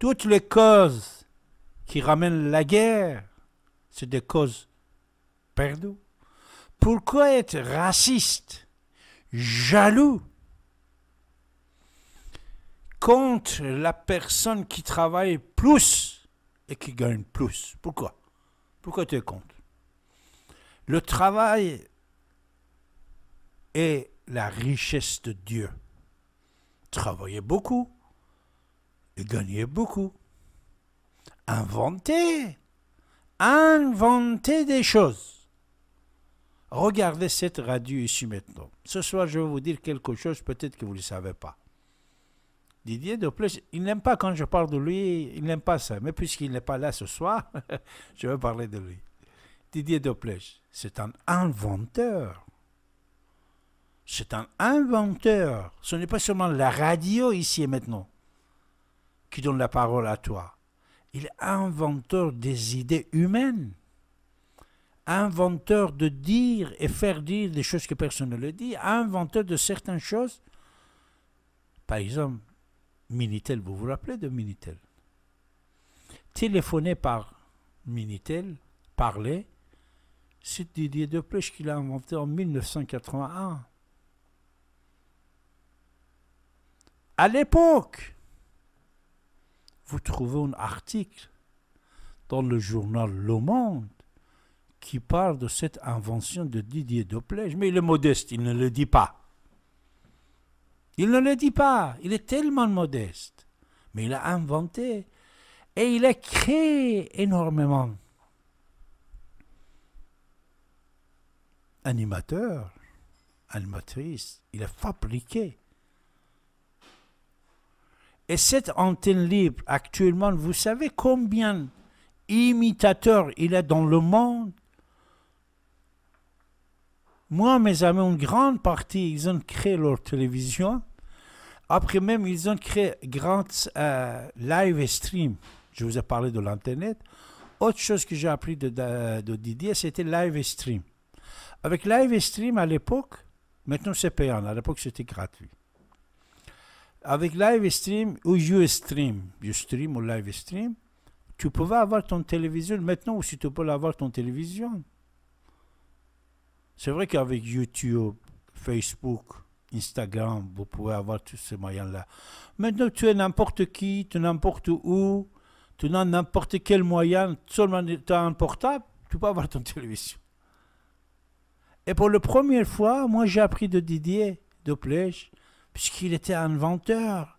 Toutes les causes qui ramènent la guerre, c'est des causes perdues. Pourquoi être raciste, jaloux contre la personne qui travaille plus et qui gagne plus Pourquoi Pourquoi tu es contre Le travail est la richesse de Dieu. Travailler beaucoup gagner beaucoup. Inventer. Inventer des choses. Regardez cette radio ici maintenant. Ce soir, je vais vous dire quelque chose, peut-être que vous ne le savez pas. Didier plus il n'aime pas quand je parle de lui, il n'aime pas ça. Mais puisqu'il n'est pas là ce soir, je vais parler de lui. Didier doplech c'est un inventeur. C'est un inventeur. Ce n'est pas seulement la radio ici et maintenant qui donne la parole à toi. Il est inventeur des idées humaines, inventeur de dire et faire dire des choses que personne ne le dit, inventeur de certaines choses. Par exemple, Minitel, vous vous rappelez de Minitel Téléphoner par Minitel, parler, c'est Didier Deplèche qui l'a inventé en 1981. À l'époque, vous trouvez un article dans le journal Le Monde qui parle de cette invention de Didier Doplège, mais il est modeste, il ne le dit pas. Il ne le dit pas, il est tellement modeste, mais il a inventé et il a créé énormément. Animateur, animatrice, il a fabriqué et cette antenne libre, actuellement, vous savez combien d'imitateurs il y a dans le monde Moi, mes amis, une grande partie, ils ont créé leur télévision. Après même, ils ont créé grand live stream. Je vous ai parlé de l'Internet. Autre chose que j'ai appris de, de Didier, c'était live stream. Avec live stream à l'époque, maintenant c'est payant, à l'époque c'était gratuit avec live stream ou You stream, You stream ou live stream, tu pouvais avoir ton télévision maintenant aussi tu peux avoir ton télévision. C'est vrai qu'avec YouTube, Facebook, Instagram, vous pouvez avoir tous ces moyens-là. Maintenant, tu es n'importe qui, tu n'importe où, tu n'as n'importe quel moyen, seulement tu as un portable, tu peux avoir ton télévision. Et pour la première fois, moi j'ai appris de Didier de Plèche puisqu'il était inventeur,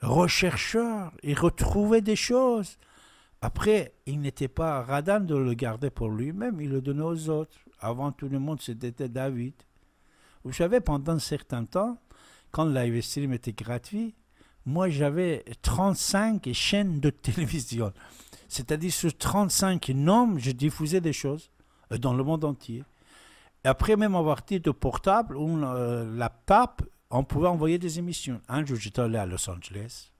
rechercheur, il retrouvait des choses. Après, il n'était pas radin de le garder pour lui-même, il le donnait aux autres. Avant tout le monde, c'était David. Vous savez, pendant un certain temps, quand live était gratuit, moi j'avais 35 chaînes de télévision. C'est-à-dire sur 35 noms, je diffusais des choses euh, dans le monde entier. Et après, même avoir dit de portable ou euh, pape laptop, on pouvait envoyer des émissions. Un jour, j'étais allé à Los Angeles.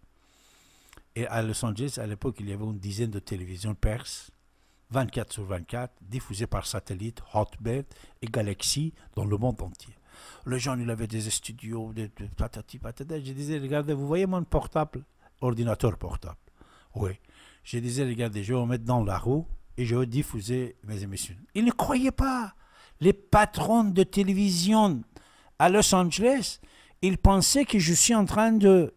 Et à Los Angeles, à l'époque, il y avait une dizaine de télévisions perses, 24 sur 24, diffusées par satellite, Hotbed et Galaxy dans le monde entier. Le gens, ils avaient des studios, des, patati Je disais, regardez, vous voyez mon portable, ordinateur portable. Oui. Je disais, regardez, je vais mettre dans la roue et je vais diffuser mes émissions. Ils ne croyaient pas. Les patrons de télévision à Los Angeles, il pensait que je suis en train de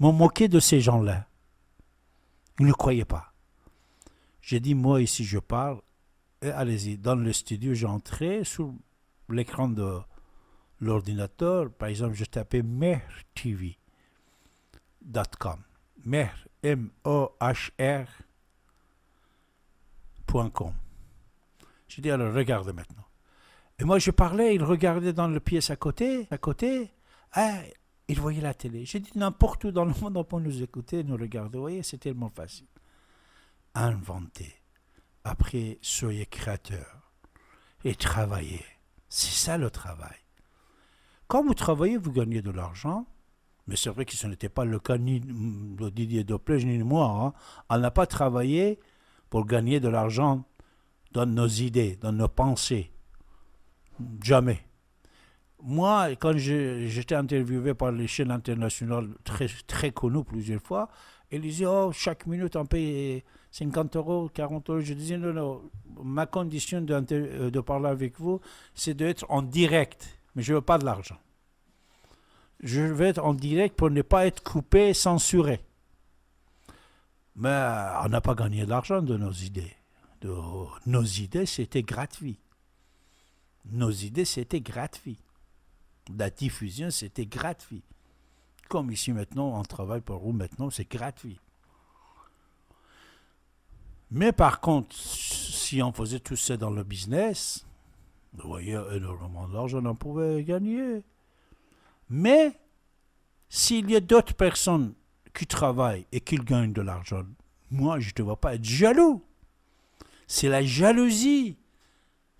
me moquer de ces gens-là. Il ne croyait pas. J'ai dit, moi ici je parle, allez-y, dans le studio, j'entrais sur l'écran de l'ordinateur, par exemple, je tapais mertv.com. Mer, M-O-H-R.com. J'ai dit, alors regarde maintenant. Et moi, je parlais, il regardait dans le pièce à côté, à côté, hein, il voyait la télé. J'ai dit, n'importe où dans le monde, on peut nous écouter, nous regarder. Vous voyez, c'est tellement facile. Inventer. Après, soyez créateur. Et travaillez. C'est ça le travail. Quand vous travaillez, vous gagnez de l'argent. Mais c'est vrai que ce n'était pas le cas ni de Didier Doppler ni de moi. Hein. On n'a pas travaillé pour gagner de l'argent dans nos idées, dans nos pensées. Jamais. Moi, quand j'étais interviewé par les chaînes internationales très, très connues plusieurs fois, ils disaient Oh, chaque minute on paye 50 euros, 40 euros. Je disais Non, non, ma condition euh, de parler avec vous, c'est d'être en direct, mais je ne veux pas de l'argent. Je veux être en direct pour ne pas être coupé, censuré. Mais on n'a pas gagné de l'argent de nos idées. De, nos idées, c'était gratuit. Nos idées, c'était gratuit. La diffusion, c'était gratuit. Comme ici maintenant, on travaille pour vous maintenant, c'est gratuit. Mais par contre, si on faisait tout ça dans le business, vous voyez, énormément d'argent, on pouvait gagner. Mais s'il y a d'autres personnes qui travaillent et qui gagnent de l'argent, moi, je ne vois pas être jaloux. C'est la jalousie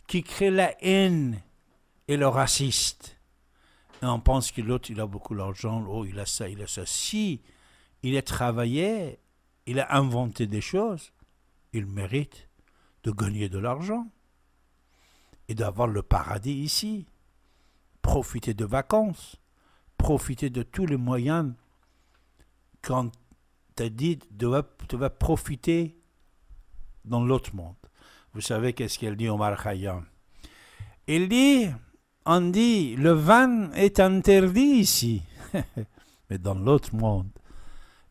qui crée la haine et le raciste. Et on pense que l'autre, il a beaucoup d'argent, oh, il a ça, il a ça. Si il a travaillé, il a inventé des choses, il mérite de gagner de l'argent et d'avoir le paradis ici. Profiter de vacances, profiter de tous les moyens quand tu as dit tu vas profiter dans l'autre monde. Vous savez qu'est-ce qu'elle dit au Khayyam Il dit, on dit, le vin est interdit ici. Mais dans l'autre monde,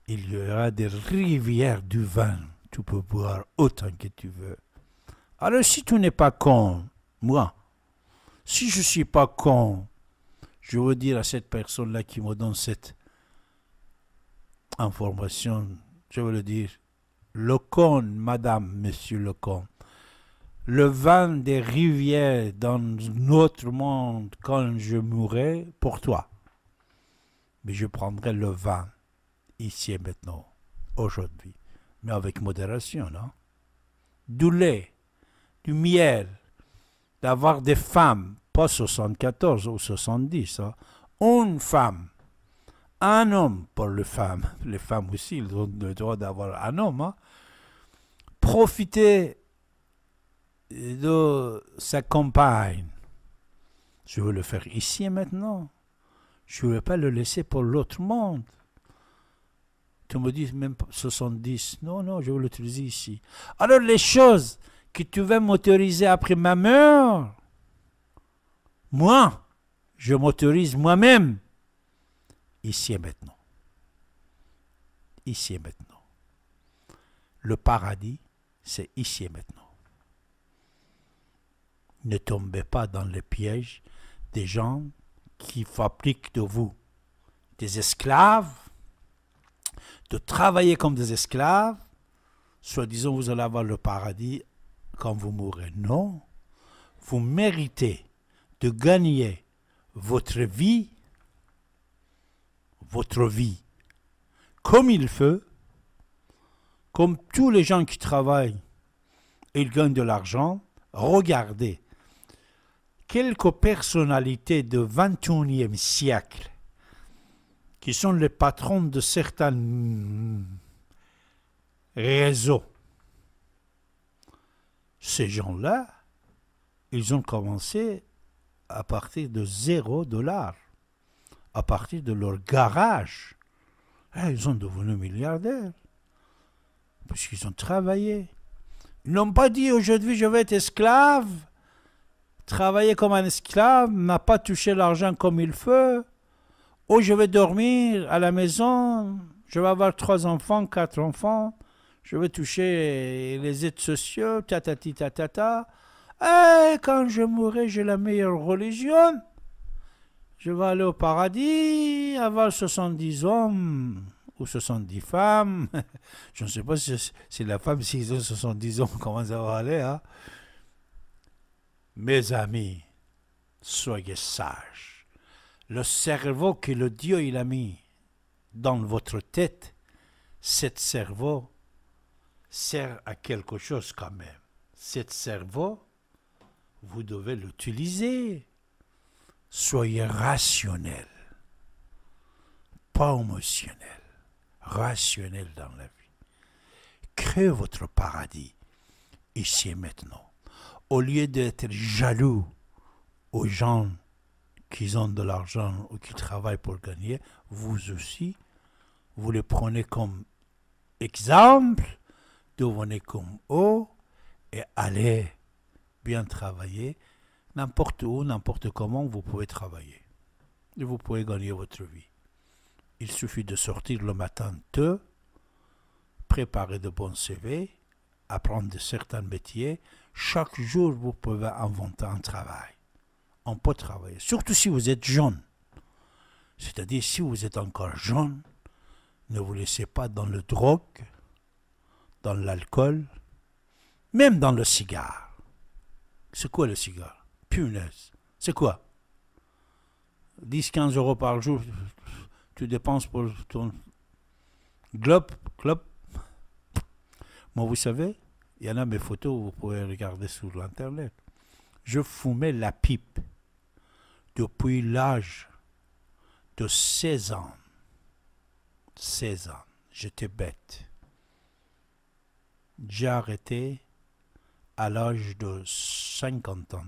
il y aura des rivières du vin. Tu peux boire autant que tu veux. Alors si tu n'es pas con, moi, si je ne suis pas con, je veux dire à cette personne-là qui me donne cette information, je veux le dire, le con, madame, monsieur le con, le vin des rivières dans notre monde quand je mourrai pour toi. Mais je prendrai le vin ici et maintenant, aujourd'hui, mais avec modération, non Du lait, du miel, d'avoir des femmes, pas 74 ou 70, hein. une femme, un homme pour les femmes, les femmes aussi, elles ont le droit d'avoir un homme, hein. profiter de sa compagne. Je veux le faire ici et maintenant. Je ne veux pas le laisser pour l'autre monde. Tu me dis même 70. Non, non, je veux l'utiliser ici. Alors les choses que tu veux m'autoriser après ma mort, moi, je m'autorise moi-même. Ici et maintenant. Ici et maintenant. Le paradis, c'est ici et maintenant ne tombez pas dans le piège des gens qui fabriquent de vous des esclaves, de travailler comme des esclaves, soi-disant vous allez avoir le paradis quand vous mourrez. Non, vous méritez de gagner votre vie, votre vie, comme il faut, comme tous les gens qui travaillent, ils gagnent de l'argent, regardez quelques personnalités du XXIe siècle qui sont les patrons de certains réseaux. Ces gens-là, ils ont commencé à partir de zéro dollar, à partir de leur garage. Eh, ils sont devenus milliardaires, puisqu'ils ont travaillé. Ils n'ont pas dit aujourd'hui je vais être esclave, travailler comme un esclave, n'a pas touché l'argent comme il faut, ou je vais dormir à la maison, je vais avoir trois enfants, quatre enfants, je vais toucher les aides sociaux, ta ta, Et eh, quand je mourrai, j'ai la meilleure religion. Je vais aller au paradis, avoir 70 hommes ou 70 femmes. Je ne sais pas si, si la femme, s'ils ont 70 hommes, comment ça va aller. Hein? Mes amis, soyez sages. Le cerveau que le Dieu il a mis dans votre tête, cet cerveau sert à quelque chose quand même. Cet cerveau, vous devez l'utiliser. Soyez rationnel, pas émotionnel, rationnel dans la vie. Créez votre paradis ici et maintenant au lieu d'être jaloux aux gens qui ont de l'argent ou qui travaillent pour gagner, vous aussi, vous les prenez comme exemple, devenez comme eux et allez bien travailler n'importe où, n'importe comment, vous pouvez travailler. Et vous pouvez gagner votre vie. Il suffit de sortir le matin tôt, préparer de bons CV, apprendre de certains métiers, chaque jour vous pouvez inventer un travail. On peut travailler, surtout si vous êtes jeune. C'est-à-dire si vous êtes encore jeune, ne vous laissez pas dans le drogue, dans l'alcool, même dans le cigare. C'est quoi le cigare Punaise. C'est quoi 10-15 euros par jour, tu dépenses pour ton globe, globe vous savez, il y en a mes photos, vous pouvez regarder sur l'Internet. Je fumais la pipe depuis l'âge de 16 ans. 16 ans, j'étais bête. J'ai arrêté à l'âge de 50 ans.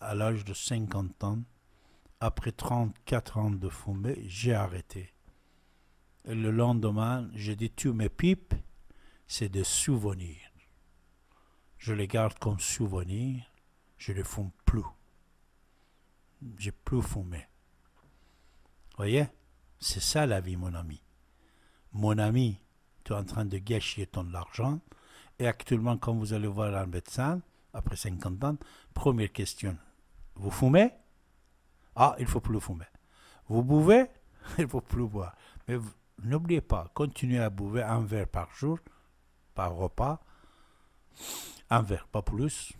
À l'âge de 50 ans, après 34 ans de fumée, j'ai arrêté le lendemain, je dis, tu mes pipes, c'est des souvenirs. Je les garde comme souvenirs, je ne les fume plus. Je J'ai plus fumé. Voyez, c'est ça la vie, mon ami. Mon ami, tu es en train de gâcher ton argent. Et actuellement, quand vous allez voir un médecin, après 50 ans, première question, vous fumez Ah, il faut plus fumer. Vous buvez Il faut plus boire. Mais vous, N'oubliez pas, continuez à boire un verre par jour, par repas. Un verre, pas plus.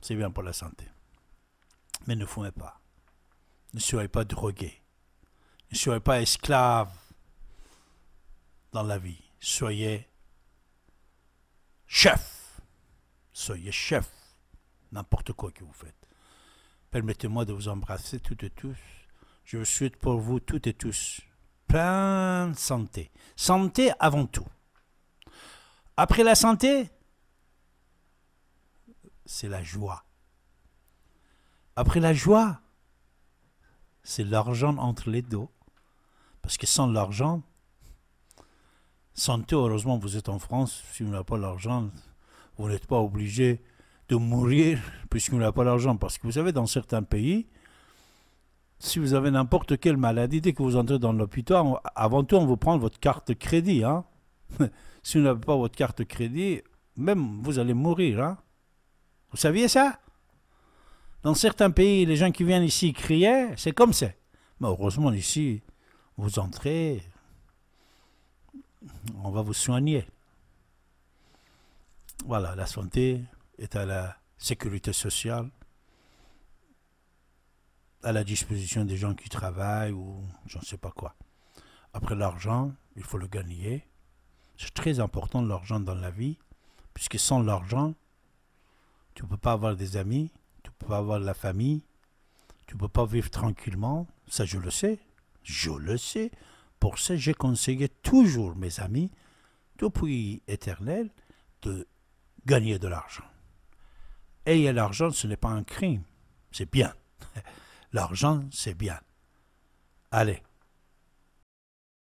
C'est bien pour la santé. Mais ne fumez pas. Ne soyez pas drogué. Ne soyez pas esclaves dans la vie. Soyez chef. Soyez chef. N'importe quoi que vous faites. Permettez-moi de vous embrasser toutes et tous. Je vous souhaite pour vous toutes et tous plein de santé. Santé avant tout. Après la santé, c'est la joie. Après la joie, c'est l'argent entre les dos. Parce que sans l'argent, santé, heureusement, vous êtes en France, si vous n'avez pas l'argent, vous n'êtes pas obligé de mourir puisque n'a pas l'argent. Parce que vous savez, dans certains pays, si vous avez n'importe quelle maladie, dès que vous entrez dans l'hôpital, avant tout, on vous prend votre carte crédit. Hein. si vous n'avez pas votre carte crédit, même vous allez mourir. Hein. Vous saviez ça Dans certains pays, les gens qui viennent ici criaient, c'est comme ça. Mais heureusement, ici, vous entrez, on va vous soigner. Voilà, la santé est à la sécurité sociale à la disposition des gens qui travaillent ou j'en sais pas quoi. Après l'argent, il faut le gagner. C'est très important l'argent dans la vie, puisque sans l'argent, tu ne peux pas avoir des amis, tu ne peux pas avoir de la famille, tu ne peux pas vivre tranquillement. Ça, je le sais. Je le sais. Pour ça, j'ai conseillé toujours mes amis, depuis éternel, de gagner de l'argent. Ayez l'argent, ce n'est pas un crime. C'est bien. L'argent, c'est bien. Allez,